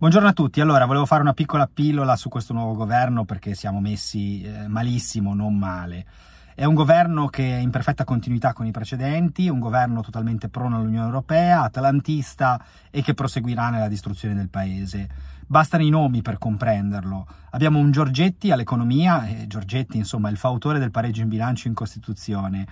Buongiorno a tutti, allora volevo fare una piccola pillola su questo nuovo governo perché siamo messi eh, malissimo, non male. È un governo che è in perfetta continuità con i precedenti, un governo totalmente prono all'Unione Europea, atlantista e che proseguirà nella distruzione del paese. Bastano i nomi per comprenderlo. Abbiamo un Giorgetti all'economia, eh, Giorgetti insomma è il fautore del pareggio in bilancio in Costituzione,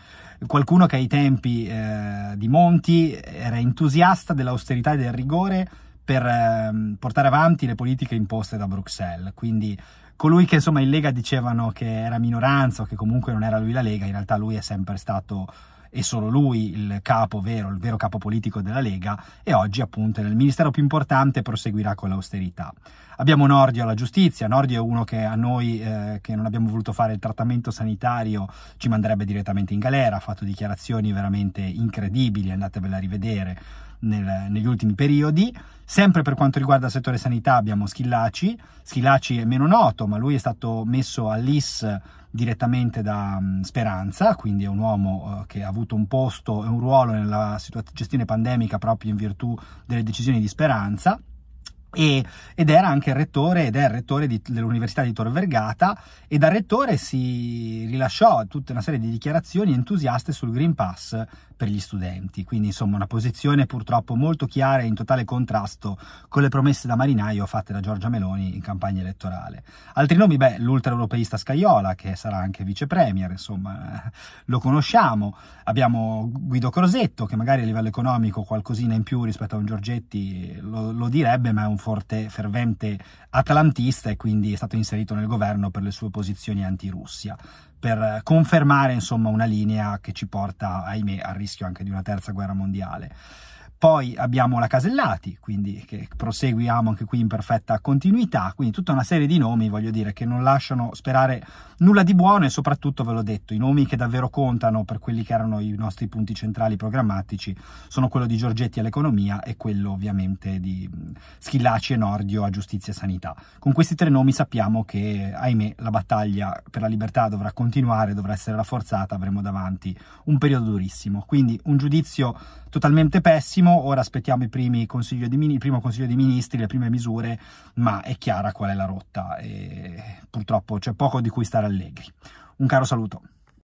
qualcuno che ai tempi eh, di Monti era entusiasta dell'austerità e del rigore per ehm, portare avanti le politiche imposte da Bruxelles. Quindi colui che insomma in Lega dicevano che era minoranza o che comunque non era lui la Lega, in realtà lui è sempre stato e solo lui il capo vero, il vero capo politico della Lega e oggi appunto nel ministero più importante proseguirà con l'austerità. Abbiamo Nordio alla giustizia, Nordio è uno che a noi eh, che non abbiamo voluto fare il trattamento sanitario ci manderebbe direttamente in galera, ha fatto dichiarazioni veramente incredibili, andatevela a rivedere nel, negli ultimi periodi. Sempre per quanto riguarda il settore sanità abbiamo Schillaci, Schillaci è meno noto ma lui è stato messo all'IS direttamente da mm, Speranza, quindi è un uomo eh, che ha avuto un posto e un ruolo nella gestione pandemica proprio in virtù delle decisioni di Speranza. E, ed era anche il rettore ed è il rettore di, dell'Università di Tor Vergata e dal rettore si rilasciò tutta una serie di dichiarazioni entusiaste sul Green Pass per gli studenti, quindi insomma una posizione purtroppo molto chiara e in totale contrasto con le promesse da marinaio fatte da Giorgia Meloni in campagna elettorale. Altri nomi, beh, l'ultraeuropeista Scaiola che sarà anche vice premier, insomma lo conosciamo, abbiamo Guido Crosetto che magari a livello economico qualcosina in più rispetto a un Giorgetti lo, lo direbbe, ma è un forte, fervente atlantista e quindi è stato inserito nel governo per le sue posizioni anti-Russia, per confermare insomma una linea che ci porta, ahimè, al rischio anche di una terza guerra mondiale. Poi abbiamo la Casellati, quindi che proseguiamo anche qui in perfetta continuità, quindi tutta una serie di nomi, voglio dire, che non lasciano sperare nulla di buono e soprattutto, ve l'ho detto, i nomi che davvero contano per quelli che erano i nostri punti centrali programmatici sono quello di Giorgetti all'economia e quello ovviamente di Schillaci e Nordio a giustizia e sanità. Con questi tre nomi sappiamo che, ahimè, la battaglia per la libertà dovrà continuare, dovrà essere rafforzata, avremo davanti un periodo durissimo, quindi un giudizio totalmente pessimo vedremo, ora aspettiamo il primo consiglio dei ministri, le prime misure, ma è chiara qual è la rotta e purtroppo c'è poco di cui stare allegri. Un caro saluto.